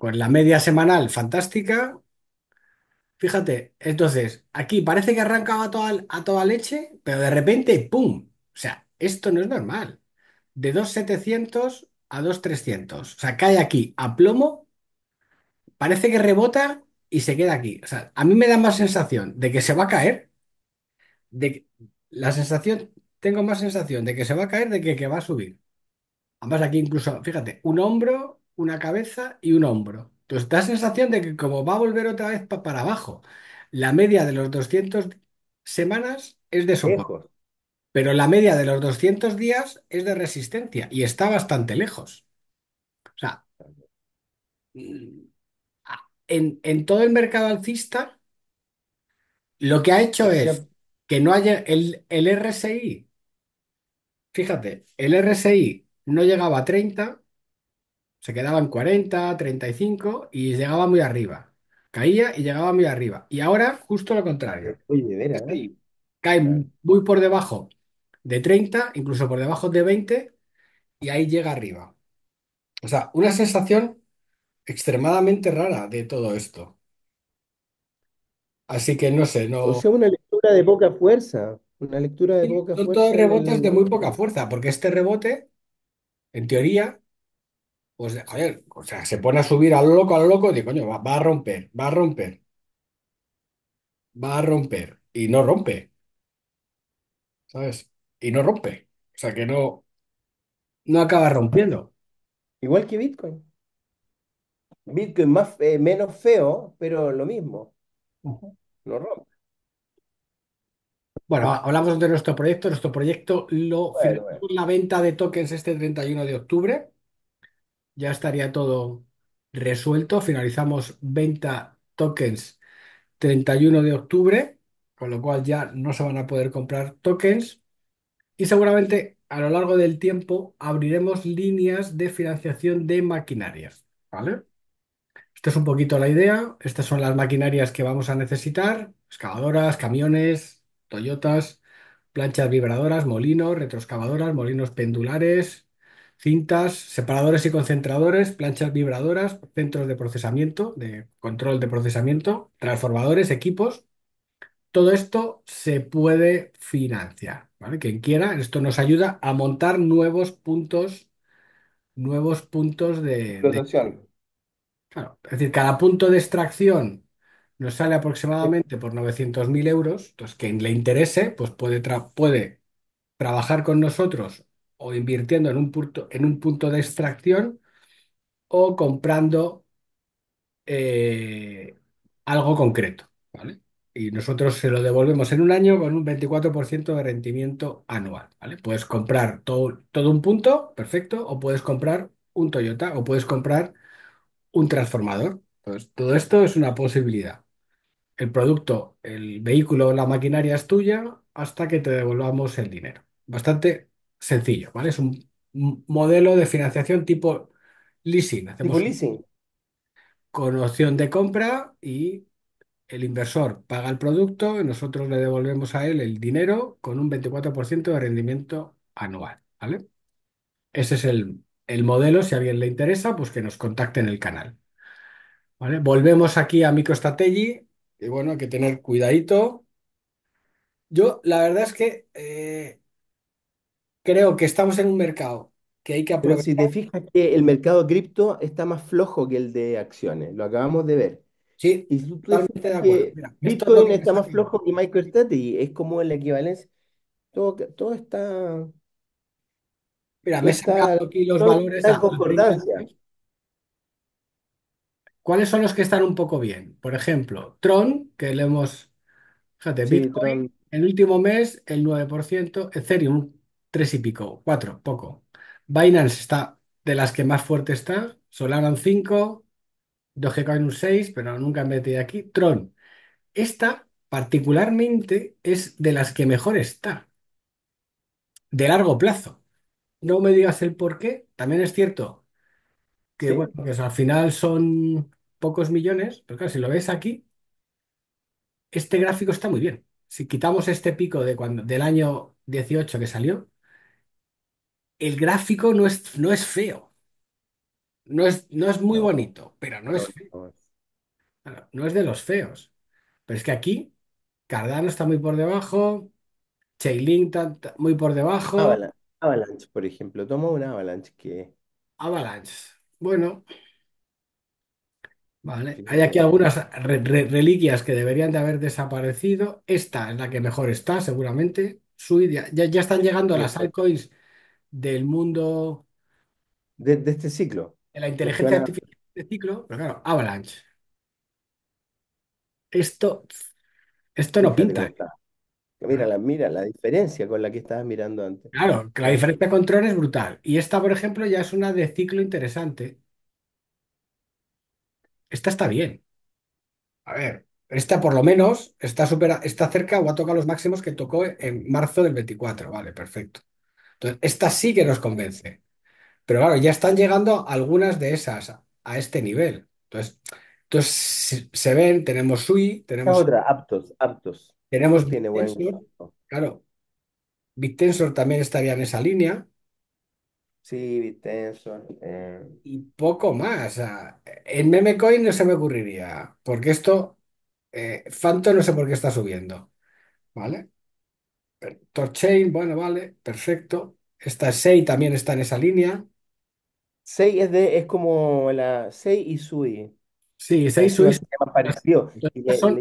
Pues la media semanal, fantástica. Fíjate, entonces, aquí parece que arrancaba a toda, a toda leche, pero de repente, ¡pum! O sea, esto no es normal. De 2.700 a 2.300. O sea, cae aquí a plomo, parece que rebota y se queda aquí. O sea, a mí me da más sensación de que se va a caer, de la sensación, tengo más sensación de que se va a caer de que, que va a subir. Además, aquí incluso, fíjate, un hombro una cabeza y un hombro. Entonces da sensación de que como va a volver otra vez para abajo, la media de los 200 semanas es de soporte, pero la media de los 200 días es de resistencia y está bastante lejos. O sea, en, todo el mercado alcista, lo que ha hecho es que no haya el, el RSI, fíjate, el RSI no llegaba a 30. Se quedaban 40, 35 y llegaba muy arriba. Caía y llegaba muy arriba. Y ahora justo lo contrario. Oye, de cae ¿eh? muy por debajo de 30, incluso por debajo de 20 y ahí llega arriba. O sea, una sensación extremadamente rara de todo esto. Así que no sé, no... sea, una lectura de poca fuerza, una lectura de poca Son todos rebotes de muy poca fuerza, porque este rebote, en teoría, pues, joder, o sea, se pone a subir al loco, al loco, y dice, coño, va, a romper, va a romper, va a romper, y no rompe, ¿sabes? Y no rompe, o sea, que no, no acaba rompiendo. Igual que Bitcoin. Bitcoin más, eh, menos feo, pero lo mismo. No rompe. Bueno, hablamos de nuestro proyecto. Nuestro proyecto lo la venta de tokens este 31 de octubre ya estaría todo resuelto. Finalizamos venta tokens 31 de octubre, con lo cual ya no se van a poder comprar tokens y seguramente a lo largo del tiempo abriremos líneas de financiación de maquinarias, ¿vale? Esta es un poquito la idea. Estas son las maquinarias que vamos a necesitar. Excavadoras, camiones, Toyotas, planchas vibradoras, molinos, retroexcavadoras, molinos pendulares, cintas, separadores y concentradores, planchas vibradoras, centros de procesamiento, de control de procesamiento, transformadores, equipos. Todo esto se puede financiar, ¿vale? Quien quiera, esto nos ayuda a montar nuevos puntos, nuevos puntos de, Claro, es decir, cada punto de extracción nos sale aproximadamente por 900.000 euros. Entonces, quien le interese, pues puede trabajar con nosotros o invirtiendo en un punto, en un punto de extracción o comprando eh, algo concreto, ¿vale? Y nosotros se lo devolvemos en un año con un 24% de rendimiento anual, ¿vale? Puedes comprar todo, todo un punto, perfecto, o puedes comprar un Toyota, o puedes comprar un transformador. todo esto es una posibilidad. El producto, el vehículo, la maquinaria es tuya hasta que te devolvamos el dinero. Bastante sencillo, ¿vale? Es un modelo de financiación tipo leasing. Tipo leasing. con opción de compra y el inversor paga el producto y nosotros le devolvemos a él el dinero con un 24% de rendimiento anual, ¿vale? Ese es el, modelo. Si a alguien le interesa, pues que nos contacte en el canal. ¿Vale? Volvemos aquí a MicroStrategy y bueno, hay que tener cuidadito. Yo, la verdad es que eh, creo que estamos en un mercado que hay que Pero si te fijas que el mercado cripto está más flojo que el de acciones, lo acabamos de ver. Sí, Y tú te totalmente de acuerdo. Bitcoin está más flojo que y es como el equivalencia. Todo, está, Mira, me he sacado está, aquí los valores está en concordancia. ¿Cuáles son los que están un poco bien? Por ejemplo, Tron, que le hemos... Fíjate, Bitcoin, el último mes, el 9%, Ethereum, tres y pico, cuatro, poco. Binance está de las que más fuerte está, Solana un 5, Dogecoin un 6, pero nunca me metí aquí, Tron. Esta particularmente es de las que mejor está, de largo plazo. No me digas el por qué, también es cierto que, bueno, pues al final son pocos millones, pero claro, si lo ves aquí, este gráfico está muy bien. Si quitamos este pico de cuando, del año 18 que salió, el gráfico no es, no es feo, no es, no es muy bonito, pero no es es. de los feos. Pero es que aquí Cardano está muy por debajo, Chainlink está muy por debajo, Avalanche, por ejemplo, Tomo una Avalanche que, Avalanche. Bueno, vale. Hay aquí algunas reliquias que deberían de haber desaparecido. Esta es la que mejor está, seguramente. su ya, ya- están llegando las altcoins del mundo... De, este ciclo. De la inteligencia artificial de este ciclo, claro, Avalanche. Esto, esto no pinta. Mira la, mira la diferencia con la que estabas mirando antes. Claro, que la diferencia de control es brutal. Y esta, por ejemplo, ya es una de ciclo interesante. Esta está bien. A ver, esta por lo menos está supera, está cerca o ha tocado los máximos que tocó en marzo del 24. Vale, perfecto. Entonces, esta sí que nos convence. Pero claro, ya están llegando algunas de esas a, este nivel. Entonces, entonces se, ven, tenemos Sui, tenemos, otra, Aptos, Aptos. tenemos Claro, BitTensor también estaría en esa línea Sí, BitTensor. Eh. y poco más. en Memecoin no se me ocurriría, porque esto, eh, Phantom no sé por qué está subiendo, ¿vale? Torchain, bueno, vale, perfecto. Esta 6 también está en esa línea. 6 es como la 6 y sui. Sí, 6 y sui. Son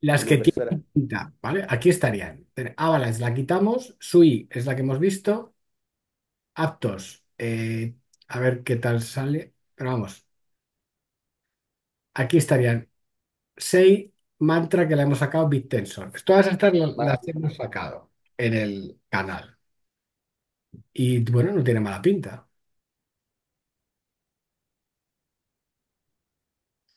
las que quita la ¿vale? Aquí estarían. Avalanche la quitamos. Sui es la que hemos visto. Aptos. Eh, a ver qué tal sale. Pero vamos. Aquí estarían 6 mantra que la hemos sacado Tensor. Todas estas las, hemos sacado en el canal. Y bueno, no tiene mala pinta.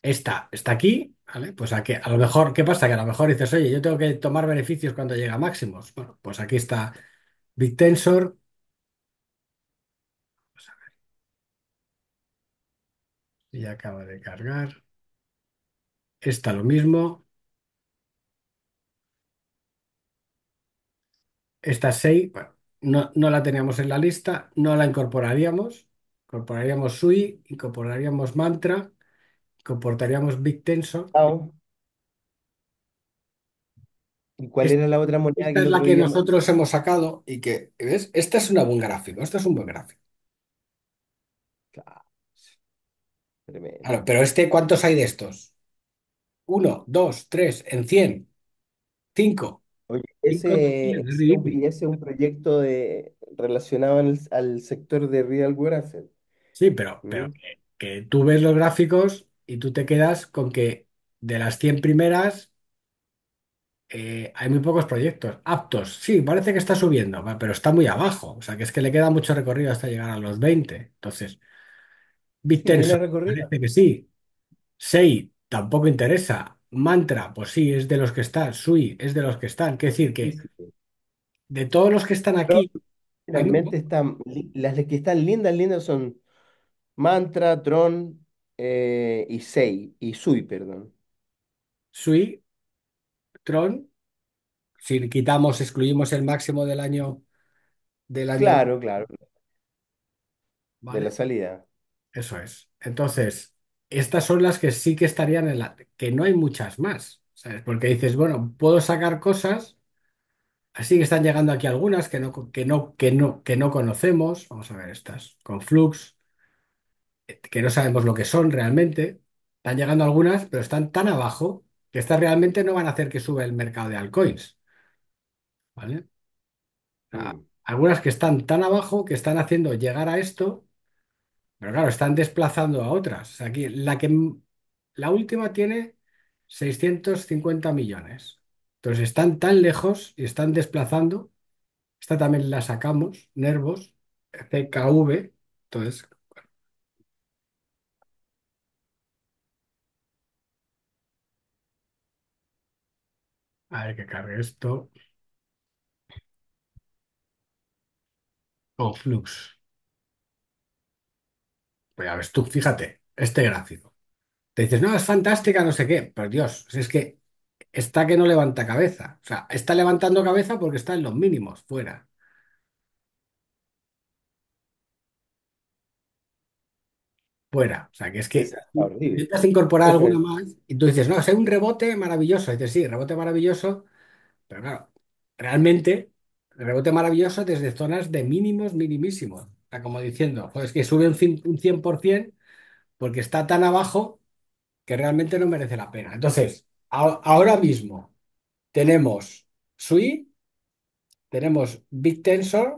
Esta está aquí, ¿vale? Pues aquí, a lo mejor, ¿qué pasa? Que a lo mejor dices, oye, yo tengo que tomar beneficios cuando llega a máximos. Bueno, pues aquí está Tensor. Vamos a ver. Y acaba de cargar. Está lo mismo. estas seis, no, la teníamos en la lista, no la incorporaríamos. Incorporaríamos Sui, incorporaríamos Mantra, incorporaríamos Big tenso ¿Y cuál era la otra moneda que es la que nosotros hemos sacado y que, ¿ves? Esta es una buen gráfico, es un buen gráfico. pero este, ¿cuántos hay de estos? Uno, dos, tres, en cien, cinco ese, y ese es un proyecto de, relacionado al, sector de real world Sí, pero, mm. que, tú ves los gráficos y tú te quedas con que de las 100 primeras eh, hay muy pocos proyectos. Aptos, sí, parece que está subiendo, pero está muy abajo. O sea, que es que le queda mucho recorrido hasta llegar a los 20. Entonces, Sí, parece que sí. Sei, tampoco interesa. Mantra, pues sí, es de los que están. Sui, es de los que están. Quiero decir que de todos los que están aquí. Realmente están, las que están lindas, lindas son Mantra, Tron eh, y Sei, y Sui, perdón. Sui, Tron, si quitamos, excluimos el máximo del año del año. Claro, claro. De la salida. Eso es. Entonces, estas son las que sí que estarían en la... que no hay muchas más, ¿sabes? Porque dices, bueno, puedo sacar cosas, así que están llegando aquí algunas que no, que no, que no, que no conocemos, vamos a ver estas, con Flux, eh, que no sabemos lo que son realmente, están llegando algunas, pero están tan abajo que estas realmente no van a hacer que suba el mercado de altcoins, ¿vale? Mm. algunas que están tan abajo que están haciendo llegar a esto pero claro, están desplazando a otras. aquí, la que, la última tiene 650 millones. Entonces están tan lejos y están desplazando. Esta también la sacamos, Nervos, CKV. Entonces, a ver que cargue esto. Oh. Flux. Pues ya ves tú, fíjate, este gráfico. Te dices, no, es fantástica, no sé qué. Pero pues Dios, es que está que no levanta cabeza. O sea, está levantando cabeza porque está en los mínimos, fuera. Fuera. O sea, que es que has alguna más y tú dices, no, es un rebote maravilloso. Y dices, sí, rebote maravilloso. Pero claro, realmente, rebote maravilloso desde zonas de mínimos minimísimos como diciendo, pues que sube un, 100% porque está tan abajo que realmente no merece la pena. Entonces, ahora mismo tenemos Sui, tenemos big tensor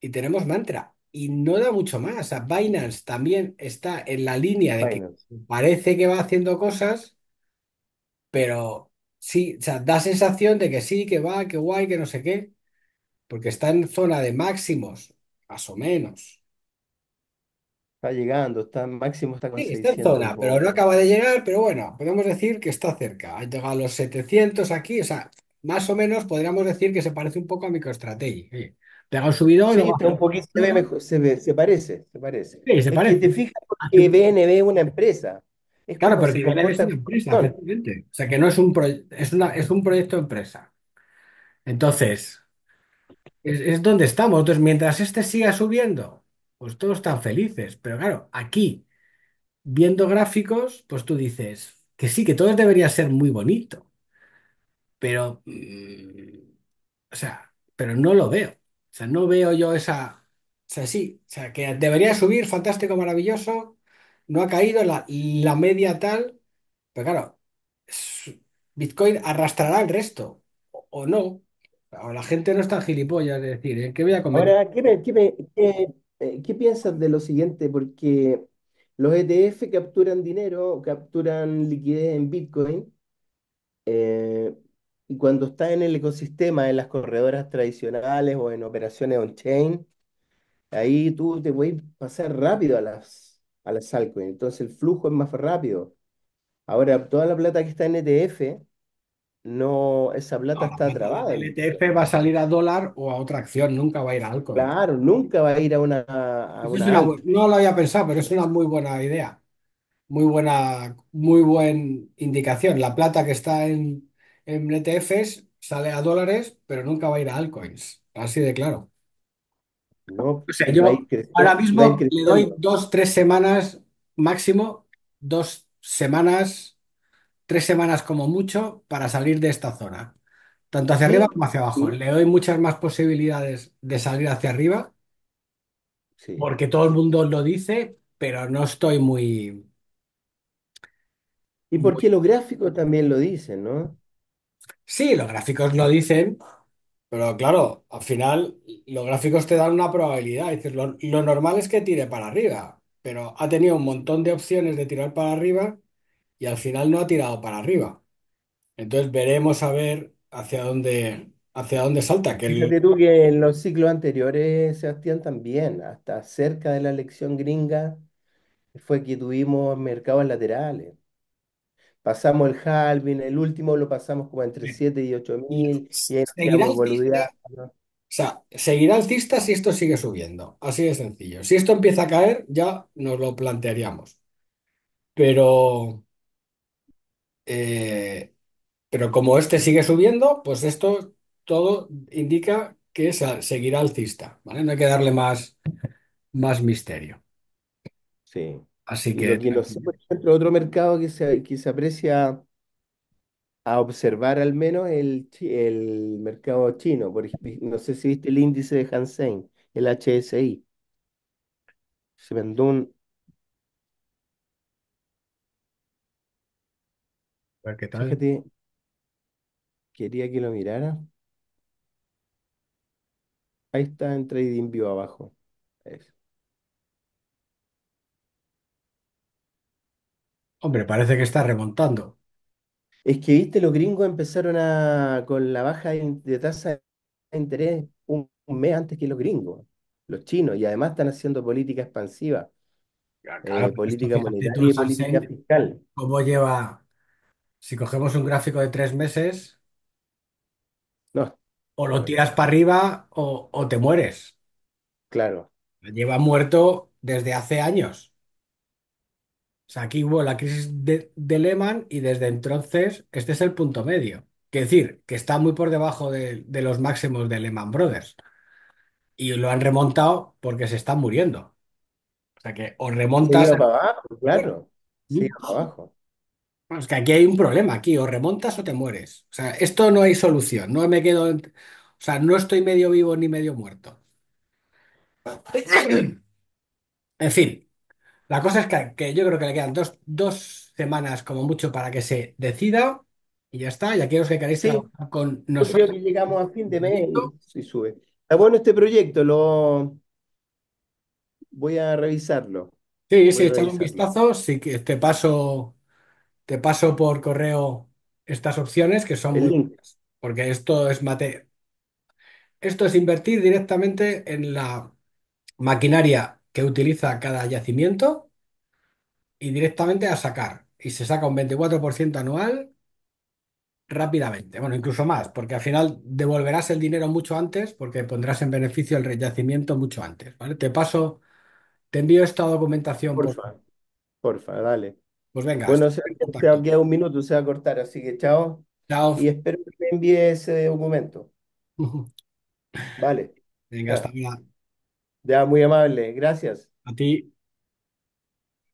y tenemos Mantra. Y no da mucho más. O Binance también está en la línea de que parece que va haciendo cosas, pero sí, o sea, da sensación de que sí, que va, que guay, que no sé qué, porque está en zona de máximos más o menos. Está llegando, está, máximo está Sí, está en zona, pero no acaba de llegar, pero bueno, podemos decir que está cerca. Ha llegado a los 700 aquí, o sea, más o menos podríamos decir que se parece un poco a MicroStrategy. sí. Pega un subidón, se parece, se parece. Sí, se te fijas ah, que BNB es una empresa, Claro, pero es una empresa, O sea, que no es un, es es un proyecto empresa. Entonces, es, donde estamos. Entonces, mientras este siga subiendo, pues todos están felices. Pero claro, aquí, viendo gráficos, pues tú dices que sí, que todo debería ser muy bonito. Pero, mm, o sea, pero no lo veo. O sea, no veo yo esa. O sea, sí, o sea, que debería subir, fantástico, maravilloso. No ha caído la, la media tal. Pero claro, Bitcoin arrastrará el resto. o no. Ahora la gente no está gilipollas de decir, ¿eh? ¿Qué voy a comer? Ahora, ¿qué, qué eh, qué- piensas de lo siguiente? Porque los ETF capturan dinero, capturan liquidez en Bitcoin, eh, y cuando está en el ecosistema, en las corredoras tradicionales o en operaciones on-chain, ahí tú te puedes pasar rápido a las, a las altcoins. Entonces el flujo es más rápido. Ahora, toda la plata que está en ETF no, esa plata está trabada. El ETF e va a salir a dólar o a otra acción, nunca va a ir a altcoins. Claro, nunca va a ir a una. no lo había pensado, pero es una muy buena idea. Muy buena, muy buena indicación. La plata que está en, en ETFs sale a dólares, pero nunca va a ir a altcoins. Así de claro. No, o sea, yo ahora mismo le doy dos, tres semanas máximo, dos semanas tres semanas como mucho para salir de esta zona, tanto hacia arriba como hacia abajo. Mm. Le doy muchas más posibilidades de salir hacia arriba porque todo el mundo lo dice, pero no estoy muy, Y por porque los gráficos también lo dicen, ¿no? Sí, los gráficos lo dicen, pero claro, al final los gráficos te dan una probabilidad. Dices, lo normal es que tire para arriba, pero ha tenido un montón de opciones de tirar para arriba y al final no ha tirado para arriba. Entonces veremos a ver hacia dónde, hacia dónde salta. Que en los ciclos anteriores, se Sebastián, también, hasta cerca de la elección gringa, fue que tuvimos mercados laterales. Pasamos el halving, el último lo pasamos como entre 7 y 8 mil, y seguirá o sea, seguirá alcista si esto sigue subiendo. Así de sencillo. Si esto empieza a caer, ya nos lo plantearíamos. Pero. Eh, pero como este sigue subiendo, pues esto todo indica que seguirá alcista, ¿vale? No hay que darle más, más misterio. Sí. Así que otro mercado que se, aprecia a observar al menos el, el mercado chino. no sé si viste el índice de Hansen, el HSI. Se vendió un quería que lo mirara. Ahí está en Trading View abajo. Hombre, parece que está remontando. Es que, viste, los gringos empezaron con la baja de, tasa de interés un, mes antes que los gringos, los chinos, y además están haciendo política expansiva, eh, política monetaria y política fiscal. cómo lleva. Si cogemos un gráfico de tres meses, No, o lo tiras para arriba o, te mueres. claro, Lleva muerto desde hace años. O sea, aquí hubo la crisis de, Lehman y desde entonces este es el punto medio. Que decir, que está muy por debajo de, los máximos de Lehman Brothers y lo han remontado porque se están muriendo. O sea que o remontas, claro, sí, para abajo. Bueno, es que aquí hay un problema, aquí o remontas o te mueres. O sea, esto no hay solución, no me quedo, o sea, no estoy medio vivo ni medio muerto. En fin, la cosa es que, yo creo que le quedan dos, semanas como mucho para que se decida y ya está, Ya quiero que queréis con yo creo que llegamos al fin de mes y, sube. Está bueno este proyecto, lo voy a revisarlo. Sí, sí, un vistazo, sí que te paso. Te paso por correo estas opciones que son muy porque esto es Esto es invertir directamente en la maquinaria que utiliza cada yacimiento y directamente a sacar. Y se saca un 24% anual rápidamente, bueno, incluso más, porque al final devolverás el dinero mucho antes porque pondrás en beneficio el reyacimiento mucho antes, ¿vale? Te paso, te envío esta documentación. Por... Porfa, porfa, dale. Pues venga. Bueno, se ha quedar un minuto, se va a cortar, así que chao. Chao. Y espero que me envíe ese documento. Vale. Venga, hasta ahora. Ya, muy amable. Gracias. A ti.